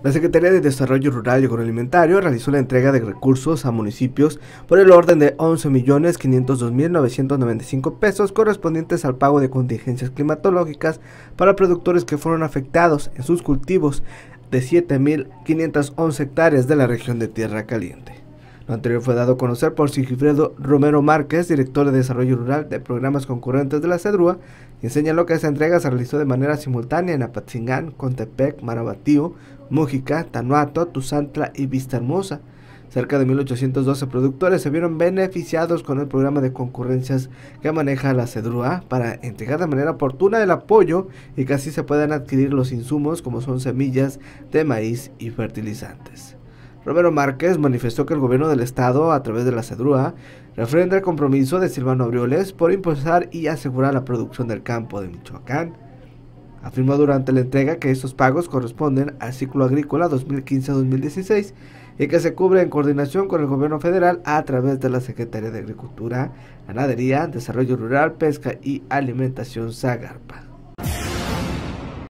La Secretaría de Desarrollo Rural y Agroalimentario realizó la entrega de recursos a municipios por el orden de 11.502.995 pesos correspondientes al pago de contingencias climatológicas para productores que fueron afectados en sus cultivos de 7.511 hectáreas de la región de Tierra Caliente. Lo anterior fue dado a conocer por Sigifredo Romero Márquez, director de Desarrollo Rural de Programas Concurrentes de la CEDRUA, y señaló que esa entrega se realizó de manera simultánea en Apatzingán, Contepec, Marabatío, Mújica, Tanuato, Tuzantla y Vista Hermosa. Cerca de 1.812 productores se vieron beneficiados con el programa de concurrencias que maneja la CEDRUA para entregar de manera oportuna el apoyo y que así se puedan adquirir los insumos como son semillas de maíz y fertilizantes. Romero Márquez manifestó que el gobierno del estado, a través de la CEDRUA, refrenda el compromiso de Silvano Aureoles por impulsar y asegurar la producción del campo de Michoacán. Afirmó durante la entrega que estos pagos corresponden al ciclo agrícola 2015-2016 y que se cubre en coordinación con el gobierno federal a través de la Secretaría de Agricultura, Ganadería, Desarrollo Rural, Pesca y Alimentación Zagarpa.